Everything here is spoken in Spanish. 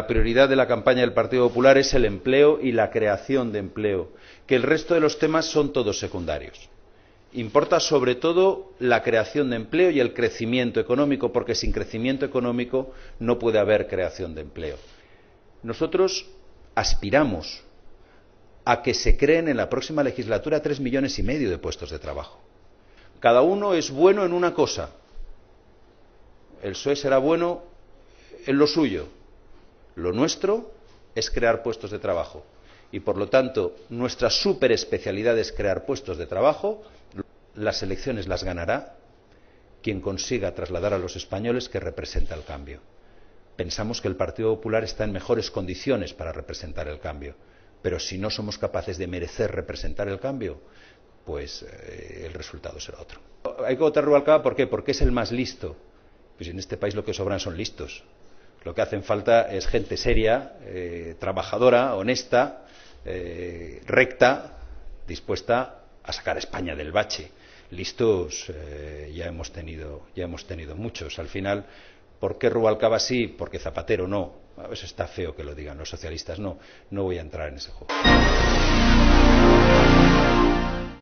la prioridad de la campaña del partido popular es el empleo y la creación de empleo que el resto de los temas son todos secundarios. importa sobre todo la creación de empleo y el crecimiento económico porque sin crecimiento económico no puede haber creación de empleo. nosotros aspiramos a que se creen en la próxima legislatura tres millones y medio de puestos de trabajo. Cada uno es bueno en una cosa. El PSOE será bueno en lo suyo lo nuestro es crear puestos de trabajo y, por lo tanto, nuestra superespecialidad es crear puestos de trabajo. Las elecciones las ganará quien consiga trasladar a los españoles que representa el cambio. Pensamos que el Partido Popular está en mejores condiciones para representar el cambio, pero si no somos capaces de merecer representar el cambio, pues eh, el resultado será otro. Hay que votar Rubalcaba, ¿por qué? Porque es el más listo. Pues en este país lo que sobran son listos lo que hacen falta es gente seria, eh, trabajadora, honesta, eh, recta, dispuesta a sacar a España del bache. Listos eh, ya, hemos tenido, ya hemos tenido muchos. Al final, ¿por qué Rubalcaba sí? qué Zapatero no. A veces está feo que lo digan los socialistas. No, no voy a entrar en ese juego.